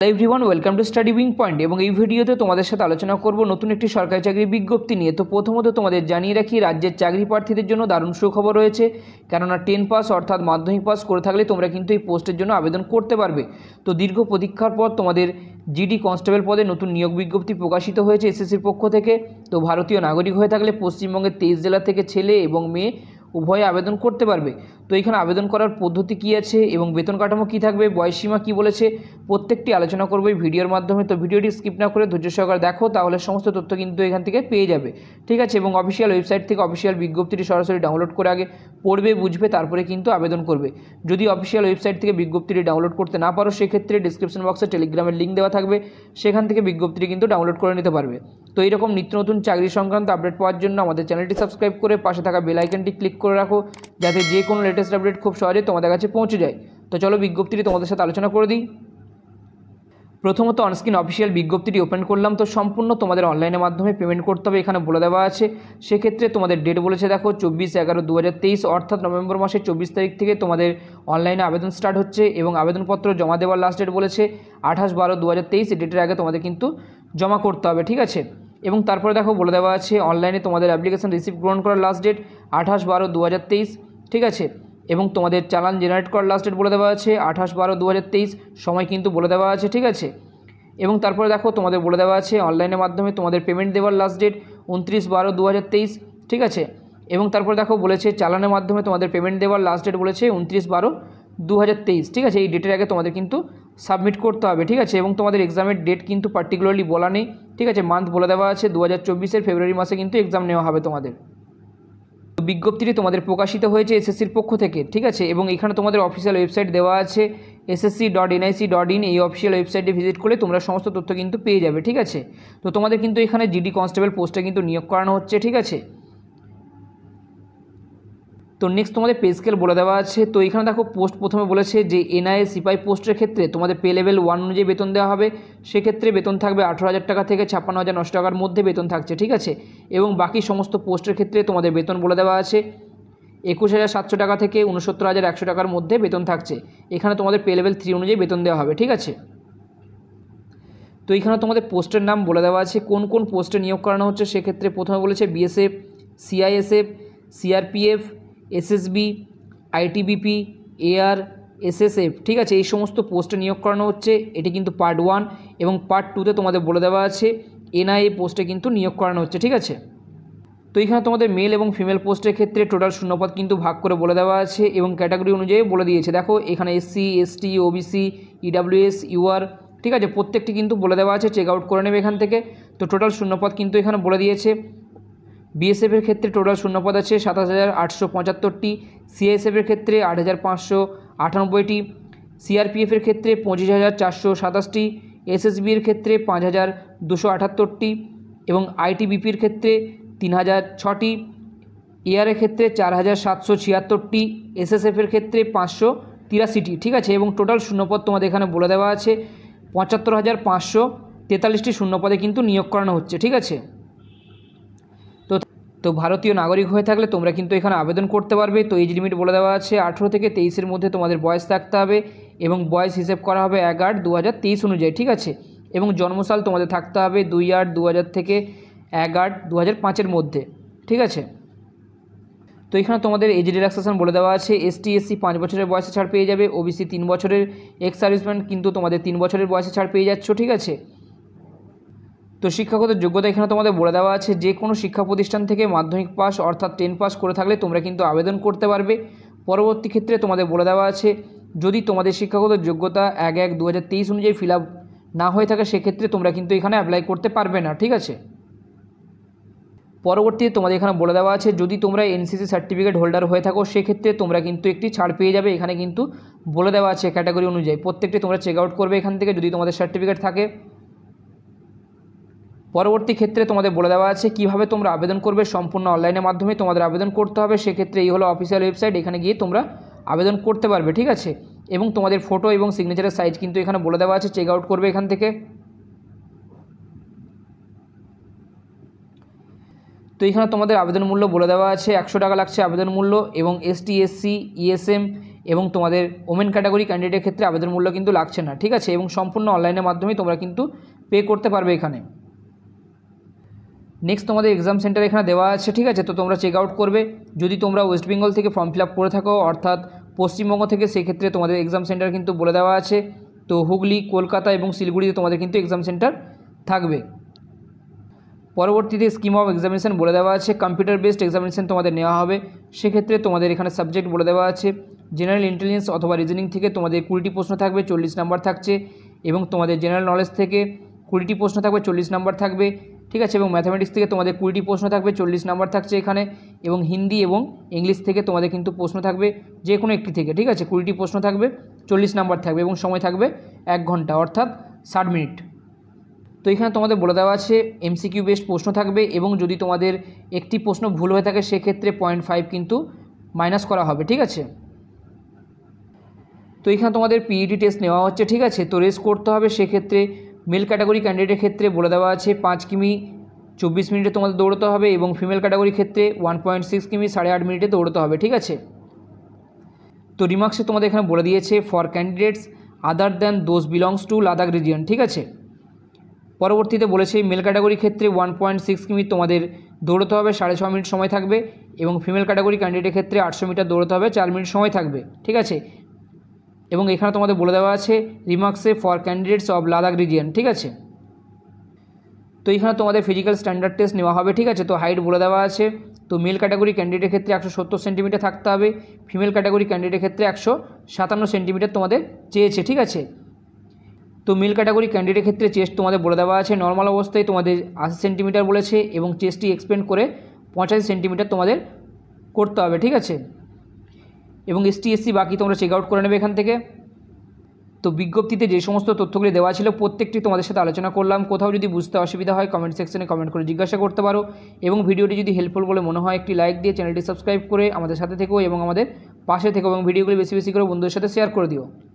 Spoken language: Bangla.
hello everyone welcome to study wing point এবং এই ভিডিওতে তোমাদের সাথে আলোচনা করব নতুন একটি সরকারি চাকরির বিজ্ঞপ্তি নিয়ে তো প্রথমত তোমাদের জানিয়ে রাখি রাজ্যের চাকরি প্রার্থীদের জন্য দারুণ সুখবর রয়েছে কেননা টেন পাস অর্থাৎ মাধ্যমিক পাস করে থাকলে তোমরা কিন্তু এই পোস্টের জন্য আবেদন করতে পারবে তো দীর্ঘ প্রতীক্ষার পর তোমাদের জিডি কনস্টেবল পদে নতুন নিয়োগ বিজ্ঞপ্তি প্রকাশিত হয়েছে এসএসসির পক্ষ থেকে তো ভারতীয় নাগরিক হয়ে থাকলে পশ্চিমবঙ্গের তেইশ জেলা থেকে ছেলে এবং মেয়ে উভয়ে আবেদন করতে পারবে তো এখানে আবেদন করার পদ্ধতি কী আছে এবং বেতন কাঠামো কী থাকবে বয়সীমা কী বলেছে প্রত্যেকটি আলোচনা করবো ভিডিওর মাধ্যমে তো ভিডিওটি স্কিপ না করে ধৈর্য সহকারে দেখো তাহলে সমস্ত তথ্য কিন্তু এখান থেকে পেয়ে যাবে ঠিক আছে এবং অফিসিয়াল ওয়েবসাইট থেকে অফিসিয়াল বিজ্ঞপ্তিটি সরাসরি ডাউনলোড করে আগে পড়বে বুঝবে তারপরে কিন্তু আবেদন করবে যদি অফিসিয়াল ওয়েবসাইট থেকে বিজ্ঞপ্তিটি ডাউনলোড করতে না পারো সেক্ষেত্রে ডিসক্রিপশন বক্সে টেলিগ্রামের লিঙ্ক দেওয়া থাকবে সেখান থেকে বিজ্ঞপ্তিটি কিন্তু ডাউনলোড করে নিতে পারবে তো এরকম নিত্য নতুন চাকরি সংক্রান্ত আপডেট পাওয়ার জন্য আমাদের চ্যানেলটি সাবস্ক্রাইব করে পাশে থাকা বেলাইকনটি ক্লিক করে রাখো যাতে যে কোনো লেটেস্ট আপডেট খুব সহজে তোমাদের কাছে পৌঁছে যায় তো চলো বিজ্ঞপ্তিটি তোমাদের সাথে আলোচনা করে দিই প্রথমত অনস্ক্রিন অফিসিয়াল বিজ্ঞপ্তিটি ওপেন করলাম তো সম্পূর্ণ তোমাদের অনলাইনের মাধ্যমে পেমেন্ট করতে হবে এখানে বলে দেওয়া আছে সেক্ষেত্রে তোমাদের ডেট বলেছে দেখো চব্বিশ এগারো দু অর্থাৎ নভেম্বর মাসের চব্বিশ তারিখ থেকে তোমাদের অনলাইনে আবেদন স্টার্ট হচ্ছে এবং আবেদনপত্র জমা দেওয়ার লাস্ট ডেট বলেছে আঠাশ বারো দু ডেটের আগে তোমাদের কিন্তু জমা করতে হবে ঠিক আছে এবং তারপরে দেখো বলে দেওয়া আছে অনলাইনে তোমাদের অ্যাপ্লিকেশান রিসিভ গ্রহণ করার লাস্ট ডেট আঠাশ বারো দু ঠিক আছে এবং তোমাদের চালান জেনারেট করার লাস্ট ডেট বলে দেওয়া আছে আঠাশ বারো দু সময় কিন্তু বলে দেওয়া আছে ঠিক আছে এবং তারপরে দেখো তোমাদের বলে দেওয়া আছে অনলাইনের মাধ্যমে তোমাদের পেমেন্ট দেওয়ার লাস্ট ডেট উনত্রিশ বারো দু ঠিক আছে এবং তারপর দেখো বলেছে চালানের মাধ্যমে তোমাদের পেমেন্ট দেওয়ার লাস্ট ডেট বলেছে উনত্রিশ বারো দু ঠিক আছে এই ডেটের আগে তোমাদের কিন্তু সাবমিট করতে হবে ঠিক আছে এবং তোমাদের এক্সামের ডেট কিন্তু পার্টিকুলারলি বলা নেই ঠিক আছে মান্থ বলে দেওয়া আছে দু হাজার ফেব্রুয়ারি মাসে কিন্তু এক্সাম নেওয়া হবে তোমাদের বিজ্ঞপ্তিটি তোমাদের প্রকাশিত হয়েছে এসএসসির পক্ষ থেকে ঠিক আছে এবং এখানে তোমাদের অফিসিয়াল ওয়েবসাইট দেওয়া আছে SSC dot NIC dot in এই অফিসিয়াল ওয়েবসাইটে ভিজিট করলে তোমরা সমস্ত তথ্য কিন্তু পেয়ে যাবে ঠিক আছে তো তোমাদের কিন্তু এখানে জিডি কনস্টেবল পোস্টে কিন্তু নিয়োগ করানো হচ্ছে ঠিক আছে তো নেক্সট তোমাদের পে স্কেল বলে দেওয়া আছে তো এখানে দেখো পোস্ট প্রথমে বলেছে যে এনআইএ সিপাই পোস্টের ক্ষেত্রে তোমাদের পে লেভেল ওয়ান অনুযায়ী বেতন দেওয়া হবে সেক্ষেত্রে বেতন থাকবে আঠেরো হাজার টাকা থেকে ছাপ্পান্ন হাজার নশো টাকার মধ্যে বেতন থাকছে ঠিক আছে এবং বাকি সমস্ত পোস্টের ক্ষেত্রে তোমাদের বেতন বলে দেওয়া আছে একুশ হাজার সাতশো টাকা থেকে উনসত্তর হাজার একশো টাকার মধ্যে বেতন থাকছে এখানে তোমাদের পে লেভেল থ্রি অনুযায়ী বেতন দেওয়া হবে ঠিক আছে তো এখানে তোমাদের পোস্টের নাম বলে দেওয়া আছে কোন কোন পোস্টে নিয়োগ করানো হচ্ছে সেক্ষেত্রে প্রথমে বলেছে BSF CISF CRPF SSB ITBP AR SSF ঠিক আছে এই সমস্ত পোস্টে নিয়োগ করানো হচ্ছে এটি কিন্তু পার্ট ওয়ান এবং পার্ট টুতে তোমাদের বলে দেওয়া আছে এনআইএ পোস্টে কিন্তু নিয়োগ করানো হচ্ছে ঠিক আছে তো এখানে তোমাদের মেল এবং ফিমেল পোস্টের ক্ষেত্রে টোটাল শূন্যপদ কিন্তু ভাগ করে বলে দেওয়া আছে এবং ক্যাটাগরি অনুযায়ী বলে দিয়েছে দেখো এখানে SC ST OBC EWS UR ঠিক আছে প্রত্যেকটি কিন্তু বলে দেওয়া আছে চেক আউট করে নেবে এখান থেকে তো টোটাল শূন্যপদ কিন্তু এখানে বলে দিয়েছে বিএসএফের ক্ষেত্রে টোটাল শূন্যপদ আছে সাতাশ হাজার আটশো পঁচাত্তরটি সিআইএসএফের ক্ষেত্রে আট হাজার পাঁচশো আটানব্বইটি সিআরপিএফের ক্ষেত্রে পঁচিশ হাজার চারশো সাতাশটি এসএসবির ক্ষেত্রে পাঁচ হাজার দুশো আটাত্তরটি এবং আইটিবিপির ক্ষেত্রে তিন হাজার ছটি এআরের ক্ষেত্রে চার হাজার সাতশো ছিয়াত্তরটি এসএসএফের ক্ষেত্রে পাঁচশো তিরাশিটি ঠিক আছে এবং টোটাল শূন্যপদ তোমাদের এখানে বলে দেওয়া আছে পঁচাত্তর হাজার পাঁচশো তেতাল্লিশটি শূন্যপদে কিন্তু নিয়োগ করানো হচ্ছে ঠিক আছে তো ভারতীয় নাগরিক হয়ে থাকলে তোমরা কিন্তু এখানে আবেদন করতে পারবে তো এজ লিমিট বলে দেওয়া আছে আঠেরো থেকে তেইশের মধ্যে তোমাদের বয়স থাকতে হবে এবং বয়স হিসেব করা হবে এক আট দু অনুযায়ী ঠিক আছে এবং জন্মসাল তোমাদের থাকতে হবে দুই আট দু হাজার থেকে এক আট দু পাঁচের মধ্যে ঠিক আছে তো এখানে তোমাদের এজ রিল্যাক্সেশন বলে দেওয়া আছে এসটি এসসি পাঁচ বছরের বয়সে ছাড় পেয়ে যাবে ওবিসি তিন বছরের এক্স সার্ভিসম্যান কিন্তু তোমাদের তিন বছরের বয়সে ছাড় পেয়ে যাচ্ছ ঠিক আছে তো শিক্ষাগত যোগ্যতা এখানে তোমাদের বলে দেওয়া আছে যে কোনো শিক্ষা প্রতিষ্ঠান থেকে মাধ্যমিক পাস অর্থাৎ টেন পাস করে থাকলে তোমরা কিন্তু আবেদন করতে পারবে পরবর্তী ক্ষেত্রে তোমাদের বলে দেওয়া আছে যদি তোমাদের শিক্ষাগত যোগ্যতা এক এক দু অনুযায়ী ফিল না হয়ে থাকে সেক্ষেত্রে তোমরা কিন্তু এখানে অ্যাপ্লাই করতে পারবে না ঠিক আছে পরবর্তীতে তোমাদের এখানে বলে দেওয়া আছে যদি তোমরা এনসিসি সার্টিফিকেট হোল্ডার হয়ে থাকো সেক্ষেত্রে তোমরা কিন্তু একটি ছাড় পেয়ে যাবে এখানে কিন্তু বলে দেওয়া আছে ক্যাটাগরি অনুযায়ী প্রত্যেকটি তোমরা চেক আউট করবে এখান থেকে যদি তোমাদের সার্টিফিকেট থাকে পরবর্তী ক্ষেত্রে তোমাদের বলে দেওয়া আছে কিভাবে তোমরা আবেদন করবে সম্পূর্ণ অনলাইনের মাধ্যমে তোমাদের আবেদন করতে হবে সেক্ষেত্রে এই হলো অফিসিয়াল ওয়েবসাইট এখানে গিয়ে তোমরা আবেদন করতে পারবে ঠিক আছে এবং তোমাদের ফটো এবং সিগনেচারের সাইজ কিন্তু এখানে বলে দেওয়া আছে চেক আউট করবে এখান থেকে তো এখানে তোমাদের আবেদন মূল্য বলে দেওয়া আছে একশো টাকা লাগছে আবেদন মূল্য এবং এসটি এসসি ইএসএম এবং তোমাদের ওমেন ক্যাটাগরি ক্যান্ডিডেটের ক্ষেত্রে আবেদন মূল্য কিন্তু লাগছে না ঠিক আছে এবং সম্পূর্ণ অনলাইনের মাধ্যমে তোমরা কিন্তু পে করতে পারবে এখানে নেক্সট তোমাদের এক্সাম সেন্টার এখানে দেওয়া আছে ঠিক আছে তো তোমরা চেক আউট করবে যদি তোমরা ওয়েস্ট বেঙ্গল থেকে ফর্ম ফিল আপ করে থাকো অর্থাৎ পশ্চিমবঙ্গ থেকে সেক্ষেত্রে তোমাদের এক্সাম সেন্টার কিন্তু বলে দেওয়া আছে তো হুগলি কলকাতা এবং শিলিগুড়িতে তোমাদের কিন্তু এক্সাম সেন্টার থাকবে পরবর্তীতে স্কিম অফ এক্সামিনেশান বলে দেওয়া আছে কম্পিউটার বেসড এক্সামিনেশান তোমাদের নেওয়া হবে সেক্ষেত্রে তোমাদের এখানে সাবজেক্ট বলে দেওয়া আছে জেনারেল ইন্টেলিজেন্স অথবা রিজনিং থেকে তোমাদের কুড়িটি প্রশ্ন থাকবে চল্লিশ নাম্বার থাকছে এবং তোমাদের জেনারেল নলেজ থেকে কুড়িটি প্রশ্ন থাকবে চল্লিশ নাম্বার থাকবে ঠিক আছে এবং ম্যাথামেটিক্স থেকে তোমাদের কুড়িটি প্রশ্ন থাকবে চল্লিশ নাম্বার থাকছে এখানে এবং হিন্দি এবং ইংলিশ থেকে তোমাদের কিন্তু প্রশ্ন থাকবে যে কোনো একটি থেকে ঠিক আছে কুড়িটি প্রশ্ন থাকবে চল্লিশ নাম্বার থাকবে এবং সময় থাকবে এক ঘন্টা অর্থাৎ ষাট মিনিট তো এখানে তোমাদের বলে দেওয়া আছে এমসিকিউ বেস্ট প্রশ্ন থাকবে এবং যদি তোমাদের একটি প্রশ্ন ভুল হয়ে থাকে সেক্ষেত্রে পয়েন্ট ফাইভ কিন্তু মাইনাস করা হবে ঠিক আছে তো এখানে তোমাদের পিইটি টেস্ট e নেওয়া হচ্ছে ঠিক আছে তো রেস করতে হবে সেক্ষেত্রে মেল ক্যাটাগরি ক্যান্ডিডেটের ক্ষেত্রে বলে দেওয়া আছে পাঁচ কিমি চব্বিশ মিনিটে তোমাদের দৌড়তে হবে এবং ফিমেল ক্যাটাগরির ক্ষেত্রে ওয়ান পয়েন্ট সিক্স কিমি সাড়ে আট মিনিটে দৌড়তে হবে ঠিক আছে তো রিমার্কসে তোমাদের এখানে বলে দিয়েছে for candidates other than those belongs to Ladakh region ঠিক আছে পরবর্তীতে বলেছে মেল ক্যাটাগরির ক্ষেত্রে ওয়ান পয়েন্ট সিক্স কিমি তোমাদের দৌড়তে হবে সাড়ে ছ মিনিট সময় থাকবে এবং ফিমেল ক্যাটাগরি ক্যান্ডিডেটের ক্ষেত্রে আটশো মিটার দৌড়তে হবে চার মিনিট সময় থাকবে ঠিক আছে এবং এখানে তোমাদের বলে দেওয়া আছে রিমার্কসে for candidates of Ladakh region ঠিক আছে তো এখানে তোমাদের ফিজিক্যাল স্ট্যান্ডার্ড টেস্ট নেওয়া হবে ঠিক আছে তো হাইট বলে দেওয়া আছে তো মেল ক্যাটাগরি ক্যান্ডিডেটের ক্ষেত্রে একশো সত্তর সেন্টিমিটার থাকতে হবে ফিমেল ক্যাটাগরি ক্যান্ডিডেটের ক্ষেত্রে একশো সাতান্ন সেন্টিমিটার তোমাদের চেয়েছে ঠিক আছে তো মেল ক্যাটাগরি ক্যান্ডিডেটের ক্ষেত্রে চেস্ট তোমাদের বলে দেওয়া আছে নর্মাল অবস্থায় তোমাদের আশি সেন্টিমিটার বলেছে এবং চেস্টটি এক্সপেন্ড করে পঁচাশি সেন্টিমিটার তোমাদের করতে হবে ঠিক আছে এবং এসটি এসসি বাকি তোমরা চেক আউট করে নেবে এখান থেকে তো বিজ্ঞপ্তিতে যে সমস্ত তথ্যগুলি দেওয়া ছিল প্রত্যেকটি তোমাদের সাথে আলোচনা করলাম কোথাও যদি বুঝতে অসুবিধা হয় কমেন্ট সেকশনে কমেন্ট করে জিজ্ঞাসা করতে পারো এবং ভিডিওটি যদি হেল্পফুল বলে মনে হয় একটি লাইক দিয়ে চ্যানেলটি সাবস্ক্রাইব করে আমাদের সাথে থেকেও এবং আমাদের পাশে থেকেও এবং ভিডিওগুলি বেশি বেশি করে বন্ধুদের সাথে শেয়ার করে দিও